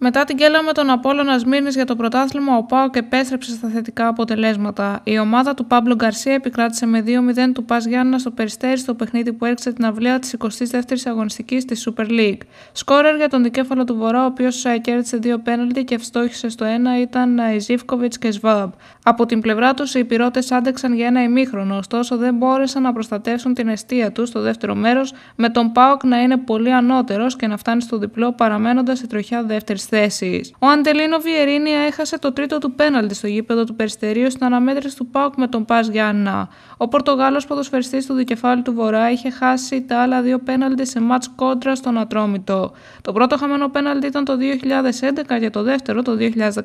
Μετά την κέλα με τον Απόλλωνα Σμύρνη για το πρωτάθλημα, ο Πάοκ επέστρεψε στα θετικά αποτελέσματα. Η ομάδα του Πάμπλο Γκαρσία επικράτησε με 2-0 του Πας Γιάννα στο περιστέρι στο παιχνίδι που έριξε την αυλαία της 22η αγωνιστική τη Super League. Σκόρερ για τον δικέφαλο του Βορρά, ο οποίος κέρδισε δύο πέναλτι και ευστόχησε στο ένα ήταν η ε, Ζήφκοβιτ και Σβάμπ. Από την πλευρά τους, οι πυρότες άντεξαν για ένα ημίχρονο, ωστόσο δεν μπόρεσαν να προστατεύσουν την αιστεία τους στο δεύτερο μέρος, με τον Πάοκ να είναι πολύ ανώτερος και να φτάνει στο διπλό παραμένοντας σε τροχιά δεύτερης ο Αντελίνο Βιερίνια έχασε το τρίτο του πέναλτι στο γήπεδο του Περιστερίου στην αναμέτρηση του Πάουκ με τον Πας Γιάννα. Ο Πορτογάλος ποδοσφαιριστής του δικεφάλου του Βορρά είχε χάσει τα άλλα δύο πέναλτι σε μάτς κόντρα στον Ατρόμητο. Το πρώτο χαμένο πέναλτι ήταν το 2011 και το δεύτερο το 2019.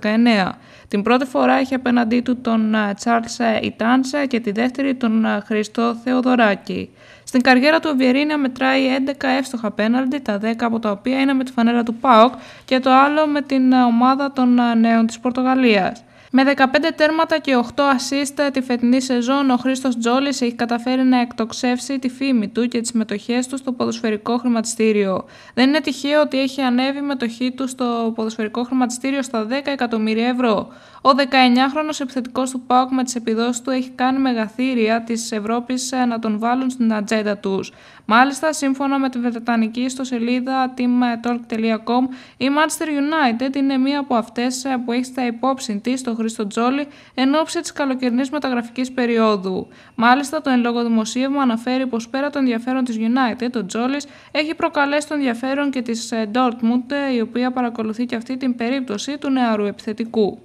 Την πρώτη φορά είχε απέναντί του τον ε, Τσάρλσα ε, Ιτάνσα και τη δεύτερη τον ε, Χριστό Θεοδωράκη. Στην καριέρα του, ο Βιερίνια μετράει 11 εύστοχα πέναλτι, τα 10 από τα οποία είναι με τη φανέρα του ΠΑΟΚ και το άλλο με την ε, ομάδα των ε, νέων της Πορτογαλίας. Με 15 τέρματα και 8 ασίστα τη φετινή σεζόν, ο Χρήστος Τζόλης έχει καταφέρει να εκτοξεύσει τη φήμη του και τις μετοχέ του στο ποδοσφαιρικό χρηματιστήριο. Δεν είναι τυχαίο ότι έχει ανέβει μετοχή του στο ποδοσφαιρικό χρηματιστήριο στα 10 εκατομμύρια ευρώ. Ο 19χρονο επιθετικός του ΠΑΟΚ με τις επιδόσεις του έχει κάνει μεγαθύρια της Ευρώπης να τον βάλουν στην ατζέντα τους. Μάλιστα, σύμφωνα με τη Βρετανική ιστοσελίδα teamtalk.com, η Manchester United είναι μία από αυτές που έχει στα υπόψη της Χρήστο Τζόλι εν ώψη της καλοκαιρινής μεταγραφικής περίοδου. Μάλιστα, το εν λόγω δημοσίευμα αναφέρει πως πέρα των ενδιαφέρον της United, ο Τζόλις έχει προκαλέσει το ενδιαφέρον και της ε, Dortmund, η οποία παρακολουθεί και αυτή την περίπτωση του νεαρού επιθετικού.